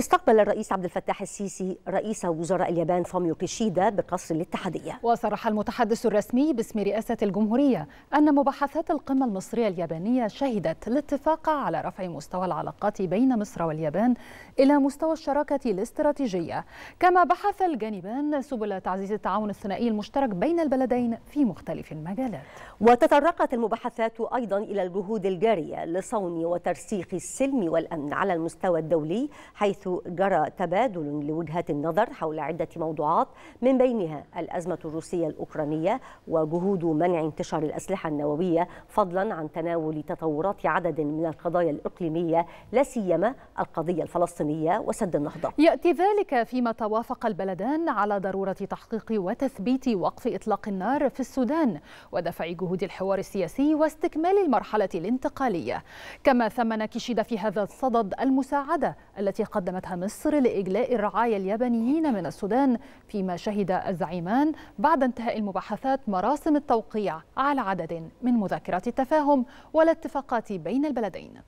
استقبل الرئيس عبد الفتاح السيسي رئيس وزراء اليابان فوميو كيشيدا بقصر الاتحادية وصرح المتحدث الرسمي باسم رئاسة الجمهورية أن مباحثات القمة المصرية اليابانية شهدت الاتفاق على رفع مستوى العلاقات بين مصر واليابان إلى مستوى الشراكة الاستراتيجية كما بحث الجانبان سبل تعزيز التعاون الثنائي المشترك بين البلدين في مختلف المجالات وتطرقت المباحثات أيضا إلى الجهود الجارية لصون وترسيخ السلم والأمن على المستوى الدولي حيث جرى تبادل لوجهات النظر حول عدة موضوعات من بينها الأزمة الروسية الأوكرانية وجهود منع انتشار الأسلحة النووية فضلا عن تناول تطورات عدد من القضايا الإقليمية لا سيما القضية الفلسطينية وسد النهضة يأتي ذلك فيما توافق البلدان على ضرورة تحقيق وتثبيت وقف إطلاق النار في السودان ودفع جهود الحوار السياسي واستكمال المرحلة الانتقالية كما ثمن كيشيدا في هذا الصدد المساعدة التي قدمت قدمتها مصر لإجلاء الرعايا اليابانيين من السودان فيما شهد الزعيمان بعد انتهاء المباحثات مراسم التوقيع على عدد من مذاكرات التفاهم والاتفاقات بين البلدين